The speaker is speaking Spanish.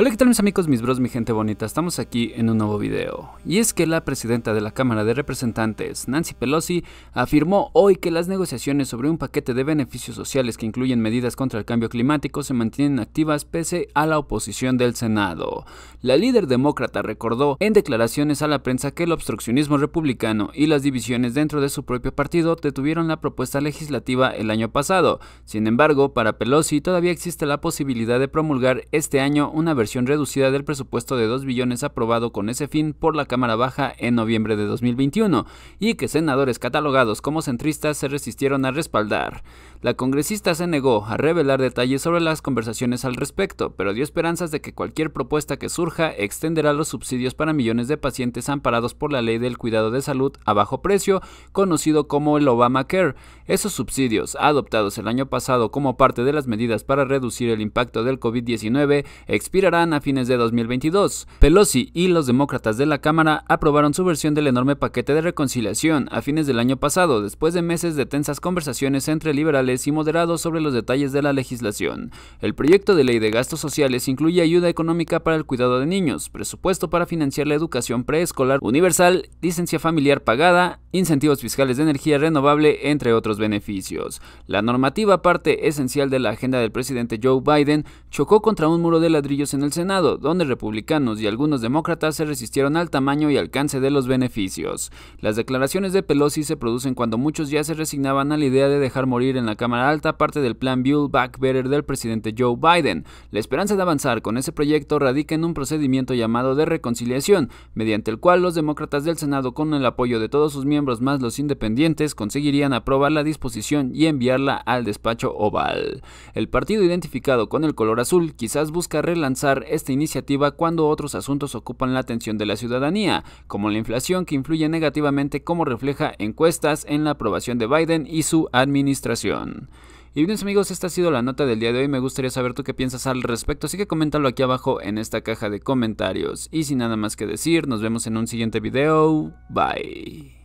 Hola, ¿qué tal mis amigos, mis bros, mi gente bonita? Estamos aquí en un nuevo video. Y es que la presidenta de la Cámara de Representantes, Nancy Pelosi, afirmó hoy que las negociaciones sobre un paquete de beneficios sociales que incluyen medidas contra el cambio climático se mantienen activas pese a la oposición del Senado. La líder demócrata recordó en declaraciones a la prensa que el obstruccionismo republicano y las divisiones dentro de su propio partido detuvieron la propuesta legislativa el año pasado. Sin embargo, para Pelosi todavía existe la posibilidad de promulgar este año una versión reducida del presupuesto de 2 billones aprobado con ese fin por la Cámara Baja en noviembre de 2021 y que senadores catalogados como centristas se resistieron a respaldar. La congresista se negó a revelar detalles sobre las conversaciones al respecto, pero dio esperanzas de que cualquier propuesta que surja extenderá los subsidios para millones de pacientes amparados por la ley del cuidado de salud a bajo precio, conocido como el Obamacare. Esos subsidios, adoptados el año pasado como parte de las medidas para reducir el impacto del COVID-19, expirarán a fines de 2022. Pelosi y los demócratas de la Cámara aprobaron su versión del enorme paquete de reconciliación a fines del año pasado, después de meses de tensas conversaciones entre liberales y moderados sobre los detalles de la legislación. El proyecto de ley de gastos sociales incluye ayuda económica para el cuidado de niños, presupuesto para financiar la educación preescolar universal, licencia familiar pagada, incentivos fiscales de energía renovable, entre otros beneficios. La normativa, parte esencial de la agenda del presidente Joe Biden, chocó contra un muro de ladrillos en el Senado, donde republicanos y algunos demócratas se resistieron al tamaño y alcance de los beneficios. Las declaraciones de Pelosi se producen cuando muchos ya se resignaban a la idea de dejar morir en la Cámara Alta parte del plan Build Back Better del presidente Joe Biden. La esperanza de avanzar con ese proyecto radica en un procedimiento llamado de reconciliación, mediante el cual los demócratas del Senado, con el apoyo de todos sus miembros más los independientes, conseguirían aprobar la disposición y enviarla al despacho oval. El partido identificado con el color azul quizás busca relanzar esta iniciativa cuando otros asuntos ocupan la atención de la ciudadanía, como la inflación que influye negativamente como refleja encuestas en la aprobación de Biden y su administración. Y bien amigos, esta ha sido la nota del día de hoy, me gustaría saber tú qué piensas al respecto, así que coméntalo aquí abajo en esta caja de comentarios. Y sin nada más que decir, nos vemos en un siguiente video, bye.